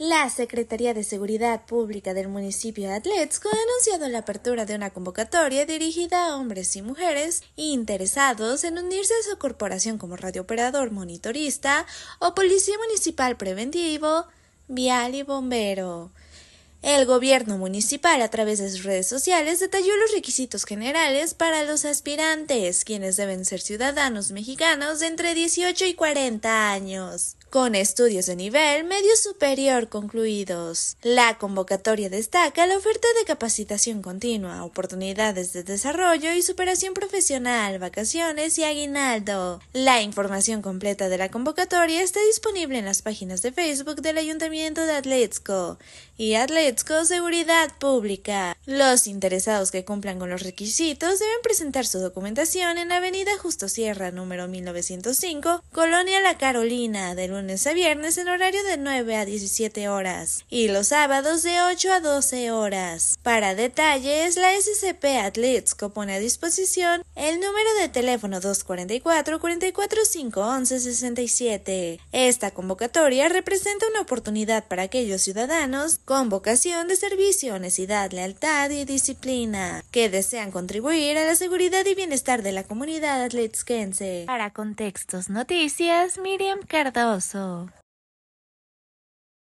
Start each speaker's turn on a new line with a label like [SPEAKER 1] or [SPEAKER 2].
[SPEAKER 1] La Secretaría de Seguridad Pública del municipio de Atlético ha anunciado la apertura de una convocatoria dirigida a hombres y mujeres interesados en unirse a su corporación como radiooperador monitorista o policía municipal preventivo, vial y bombero. El gobierno municipal, a través de sus redes sociales, detalló los requisitos generales para los aspirantes, quienes deben ser ciudadanos mexicanos de entre 18 y 40 años, con estudios de nivel medio superior concluidos. La convocatoria destaca la oferta de capacitación continua, oportunidades de desarrollo y superación profesional, vacaciones y aguinaldo. La información completa de la convocatoria está disponible en las páginas de Facebook del Ayuntamiento de Atlético y Seguridad Pública. Los interesados que cumplan con los requisitos deben presentar su documentación en Avenida Justo Sierra, número 1905, Colonia La Carolina, de lunes a viernes en horario de 9 a 17 horas y los sábados de 8 a 12 horas. Para detalles, la SCP Atletsco pone a disposición el número de teléfono 244 445 1167 Esta convocatoria representa una oportunidad para aquellos ciudadanos con vocación de servicio, honestidad, lealtad y disciplina, que desean contribuir a la seguridad y bienestar de la comunidad atletsquense. Para Contextos Noticias, Miriam Cardoso.